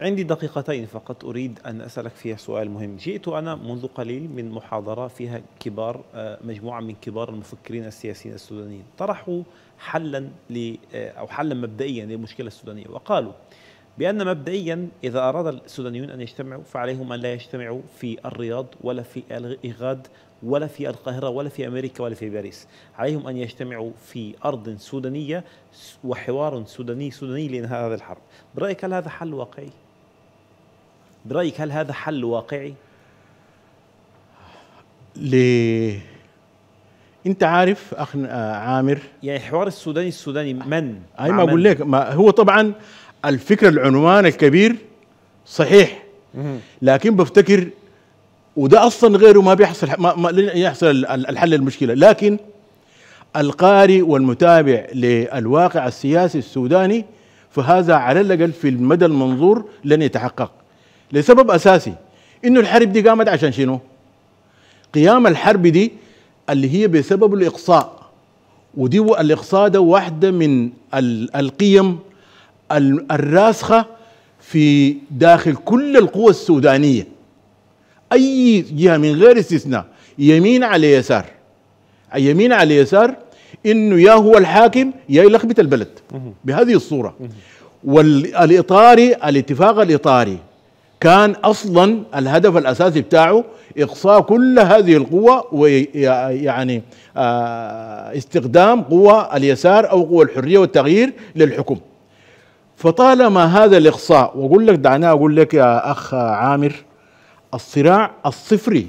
عندي دقيقتين فقط أريد أن أسألك فيها سؤال مهم جئت أنا منذ قليل من محاضرة فيها كبار آه، مجموعة من كبار المفكرين السياسيين السودانيين طرحوا حلا آه، أو حلا مبدئيا للمشكلة السودانية وقالوا بأن مبدئيا إذا أراد السودانيون أن يجتمعوا فعليهم أن لا يجتمعوا في الرياض ولا في الإغاد ولا في القاهرة ولا في أمريكا ولا في باريس عليهم أن يجتمعوا في أرض سودانية وحوار سوداني سوداني لإنهاء هذه الحرب برأيك هل هذا حل واقعي؟ برايك هل هذا حل واقعي؟ ليه انت عارف اخ عامر يعني حوار السوداني السوداني من اي ما اقول لك ما هو طبعا الفكره العنوان الكبير صحيح لكن بفتكر وده اصلا غيره ما بيحصل ما, ما يحصل الحل المشكله لكن القارئ والمتابع للواقع السياسي السوداني فهذا على الاقل في المدى المنظور لن يتحقق لسبب اساسي انه الحرب دي قامت عشان شنو؟ قيام الحرب دي اللي هي بسبب الاقصاء ودي الاقصاء ده واحده من القيم الراسخه في داخل كل القوى السودانيه اي جهه من غير استثناء يمين على يسار يمين على يسار انه يا هو الحاكم يا يلخبط البلد بهذه الصوره والاطاري الاتفاق الاطاري كان اصلا الهدف الاساسي بتاعه اقصاء كل هذه القوى ويعني آه، استخدام قوى اليسار او قوى الحريه والتغيير للحكم فطالما هذا الاقصاء واقول لك دعنا اقول لك يا اخ عامر الصراع الصفري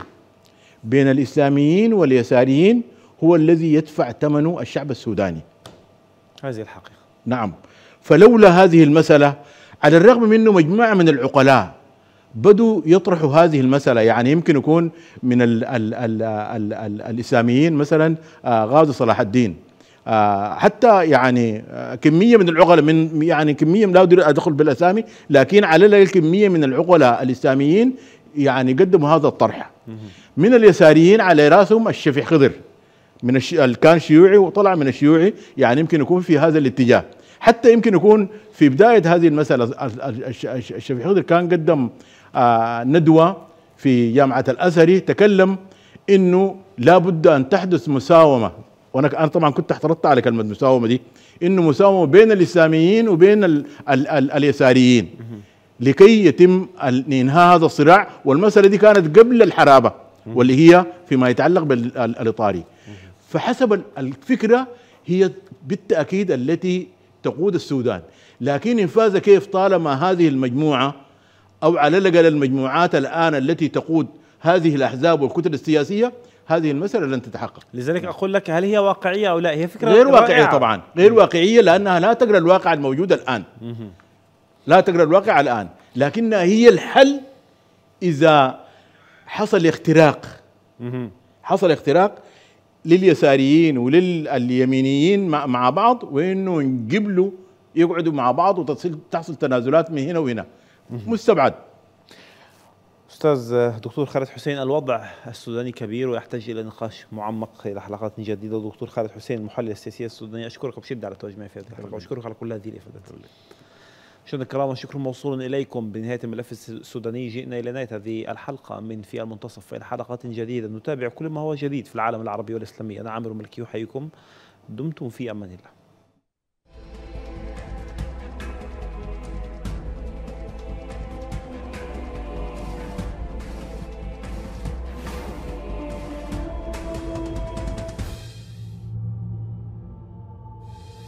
بين الاسلاميين واليساريين هو الذي يدفع ثمنه الشعب السوداني هذه الحقيقه نعم فلولا هذه المساله على الرغم منه مجموعه من العقلاء بدوا يطرحوا هذه المسألة يعني يمكن يكون من ال ال ال ال الـ الإسلاميين مثلا آه، غازي صلاح الدين آه، حتى يعني آه، كمية من العقلاء من يعني كمية لا أريد أدخل بالأسامي لكن على الكمية من العقلاء الإسلاميين يعني قدموا هذا الطرح من اليساريين على راسهم الشفيع خضر من الش... كان شيوعي وطلع من الشيوعي يعني يمكن يكون في هذا الاتجاه حتى يمكن يكون في بدايه هذه المساله الشفيع خضر كان قدم آه، ندوه في جامعه الازهري تكلم انه لابد ان تحدث مساومه وانا انا طبعا كنت احترضت على كلمه مساومه دي انه مساومه بين الاسلاميين وبين الـ الـ الـ اليساريين لكي يتم انهاء هذا الصراع والمساله دي كانت قبل الحرابه واللي هي فيما يتعلق بالاطاري فحسب الفكره هي بالتاكيد التي تقود السودان لكن فاز كيف طالما هذه المجموعه او على الاقل المجموعات الان التي تقود هذه الاحزاب والكتل السياسيه هذه المساله لن تتحقق لذلك اقول لك هل هي واقعيه او لا هي فكره غير واقعيه رائعة. طبعا غير واقعيه لانها لا تقرا الواقع الموجود الان لا تقرا الواقع الان لكنها هي الحل اذا حصل اختراق حصل اختراق لليساريين ولليمينيين مع بعض وانه نجيب له يقعدوا مع بعض وتحصل تحصل تنازلات من هنا وهنا مستبعد استاذ دكتور خالد حسين الوضع السوداني كبير ويحتاج الى نقاش معمق الى حلقات جديده دكتور خالد حسين المحلل السياسي السوداني اشكرك بشده على تواجدك في هذه الحلقه واشكرك على كل هذه الافادات مشاهدينا الكرام شكر موصول إليكم بنهاية الملف السوداني جئنا إلى نهاية هذه الحلقة من في المنتصف إلى حلقات جديدة نتابع كل ما هو جديد في العالم العربي والإسلامي أنا عامر ملكي أحييكم دمتم في أمان الله